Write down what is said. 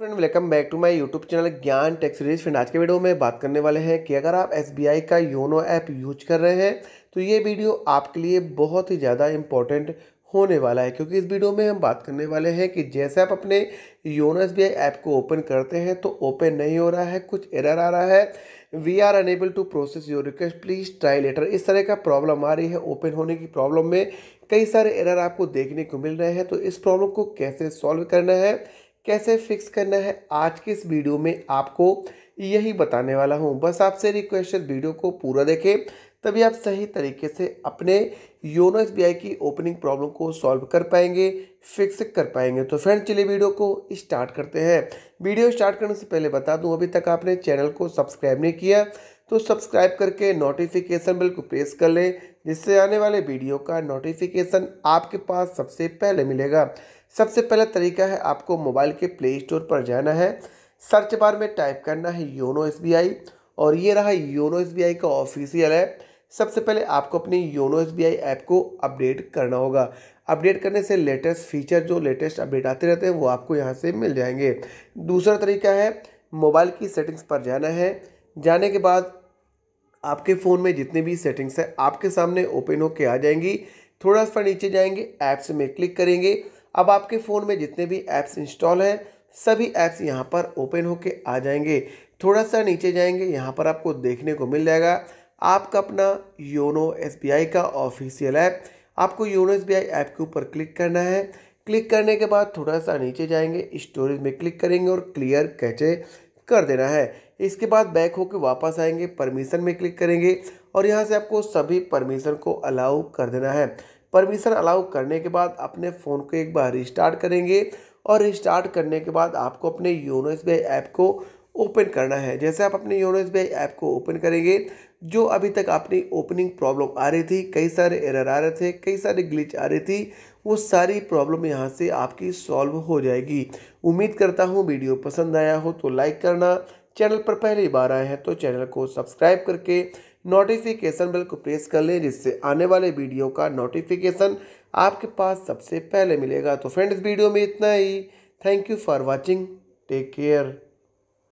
friend welcome back to my YouTube channel Gyan techs series friend आज के video में बात करने वाले हैं कि अगर आप एस का योनो ऐप यूज कर रहे हैं तो ये वीडियो आपके लिए बहुत ही ज़्यादा इंपॉर्टेंट होने वाला है क्योंकि इस वीडियो में हम बात करने वाले हैं कि जैसे आप अपने योनो एस ऐप को ओपन करते हैं तो ओपन नहीं हो रहा है कुछ एरर आ रहा है we are unable to process your request please try later इस तरह का प्रॉब्लम आ रही है ओपन होने की प्रॉब्लम में कई सारे एरर आपको देखने को मिल रहे हैं तो इस प्रॉब्लम को कैसे सॉल्व करना है कैसे फिक्स करना है आज के इस वीडियो में आपको यही बताने वाला हूँ बस आपसे रिक्वेस्ट है वीडियो को पूरा देखें तभी आप सही तरीके से अपने योनो एस की ओपनिंग प्रॉब्लम को सॉल्व कर पाएंगे फिक्स कर पाएंगे तो फ्रेंड चलिए वीडियो को स्टार्ट करते हैं वीडियो स्टार्ट करने से पहले बता दूं अभी तक आपने चैनल को सब्सक्राइब नहीं किया तो सब्सक्राइब करके नोटिफिकेशन बिल को प्रेस कर लें जिससे आने वाले वीडियो का नोटिफिकेशन आपके पास सबसे पहले मिलेगा सबसे पहला तरीका है आपको मोबाइल के प्ले स्टोर पर जाना है सर्च बार में टाइप करना है योनो एस और ये रहा योनो एस का ऑफिशियल ऐप सबसे पहले आपको अपनी योनो एस ऐप को अपडेट करना होगा अपडेट करने से लेटेस्ट फीचर जो लेटेस्ट अपडेट आते रहते हैं वो आपको यहाँ से मिल जाएंगे दूसरा तरीका है मोबाइल की सेटिंग्स पर जाना है जाने के बाद आपके फ़ोन में जितनी भी सेटिंग्स है आपके सामने ओपन होके आ जाएंगी थोड़ा सा नीचे जाएंगे ऐप्स में क्लिक करेंगे अब आपके फ़ोन में जितने भी ऐप्स इंस्टॉल हैं सभी ऐप्स यहाँ पर ओपन होके आ जाएंगे थोड़ा सा नीचे जाएंगे यहाँ पर आपको देखने को मिल जाएगा आपका अपना योनो एस का ऑफिशियल ऐप आपको योनो एस ऐप के ऊपर क्लिक करना है क्लिक करने के बाद थोड़ा सा नीचे जाएंगे स्टोरेज में क्लिक करेंगे और क्लियर कैचे कर देना है इसके बाद बैक होकर वापस आएंगे परमिशन में क्लिक करेंगे और यहाँ से आपको सभी परमिशन को अलाउ कर देना है परमिशन अलाउ करने के बाद अपने फ़ोन को एक बार रिस्टार्ट करेंगे और रिस्टार्ट करने के बाद आपको अपने योनो एस ऐप को ओपन करना है जैसे आप अपने योनो एस ऐप को ओपन करेंगे जो अभी तक अपनी ओपनिंग प्रॉब्लम आ रही थी कई सारे एरर आ रहे थे कई सारे ग्लिच आ रही थी वो सारी प्रॉब्लम यहाँ से आपकी सॉल्व हो जाएगी उम्मीद करता हूँ वीडियो पसंद आया हो तो लाइक करना चैनल पर पहली बार आए हैं तो चैनल को सब्सक्राइब करके नोटिफिकेशन बेल को प्रेस कर लें जिससे आने वाले वीडियो का नोटिफिकेशन आपके पास सबसे पहले मिलेगा तो फ्रेंड्स वीडियो में इतना ही thank you for watching take care